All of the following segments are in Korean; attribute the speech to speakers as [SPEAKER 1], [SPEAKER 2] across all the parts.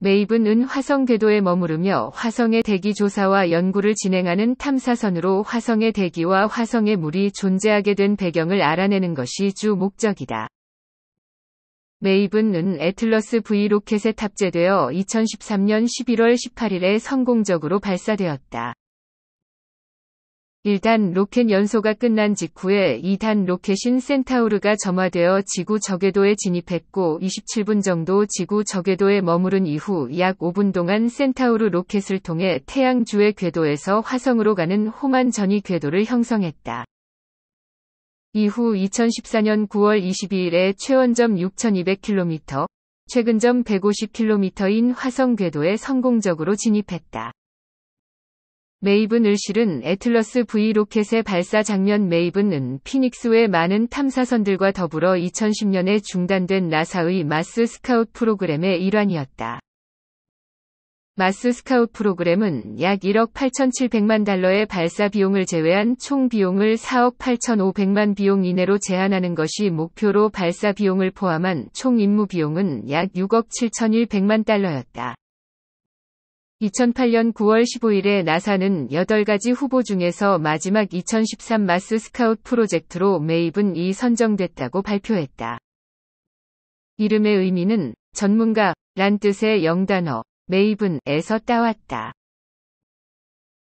[SPEAKER 1] 메이븐은 화성 궤도에 머무르며 화성의 대기 조사와 연구를 진행하는 탐사선으로 화성의 대기와 화성의 물이 존재하게 된 배경을 알아내는 것이 주 목적이다. 메이븐은 애틀러스 V 로켓에 탑재되어 2013년 11월 18일에 성공적으로 발사되었다. 1단 로켓 연소가 끝난 직후에 2단 로켓인 센타우르가 점화되어 지구 저궤도에 진입했고 27분 정도 지구 저궤도에 머무른 이후 약 5분 동안 센타우르 로켓을 통해 태양주의 궤도에서 화성으로 가는 호만 전이 궤도를 형성했다. 이후 2014년 9월 22일에 최원점 6200km, 최근점 150km인 화성 궤도에 성공적으로 진입했다. 메이븐을 실은 애틀러스 V 로켓의 발사 장면 메이븐은 피닉스의 많은 탐사선들과 더불어 2010년에 중단된 나사의 마스 스카웃 프로그램의 일환이었다. 마스 스카웃 프로그램은 약 1억 8,700만 달러의 발사 비용을 제외한 총 비용을 4억 8,500만 비용 이내로 제한하는 것이 목표로 발사 비용을 포함한 총 임무 비용은 약 6억 7,100만 달러였다. 2008년 9월 15일에 나사는 8가지 후보 중에서 마지막 2013 마스 스카웃 프로젝트로 매입은 이 선정됐다고 발표했다. 이름의 의미는 전문가 란 뜻의 영단어 메이븐에서 따왔다.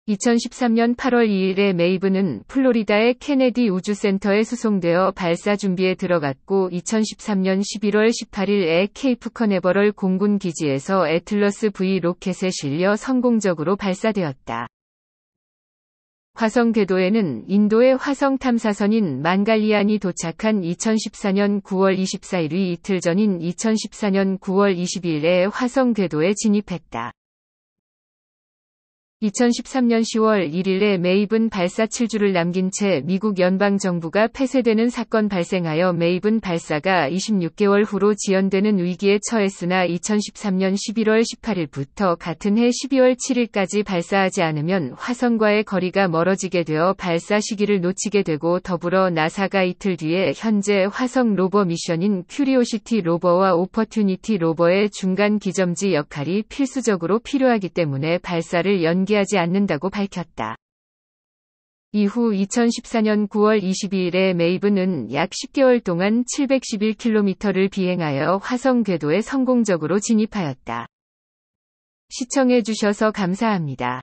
[SPEAKER 1] 2013년 8월 2일에 메이브는 플로리다의 케네디 우주센터에 수송되어 발사 준비에 들어갔고 2013년 11월 18일에 케이프 커네버럴 공군 기지에서 애틀러스 V 로켓에 실려 성공적으로 발사되었다. 화성 궤도에는 인도의 화성 탐사선인 만갈리안이 도착한 2014년 9월 24일이 이틀 전인 2014년 9월 22일에 화성 궤도에 진입했다. 2013년 10월 1일에 메이븐 발사 7주를 남긴 채 미국 연방정부가 폐쇄되는 사건 발생하여 메이븐 발사가 26개월 후로 지연되는 위기에 처했으나 2013년 11월 18일부터 같은 해 12월 7일까지 발사하지 않으면 화성과의 거리가 멀어지게 되어 발사 시기를 놓치게 되고 더불어 나사가 이틀 뒤에 현재 화성 로버 미션인 큐리오시티 로버와 오퍼튜니티 로버의 중간 기점지 역할이 필수적으로 필요하기 때문에 발사를 연기 얘기하지 않는다고 밝혔다. 이후 2014년 9월 22일에 메이브는 약 10개월 동안 711km를 비행하여 화성 궤도에 성공적으로 진입하였다. 시청해주셔서 감사합니다.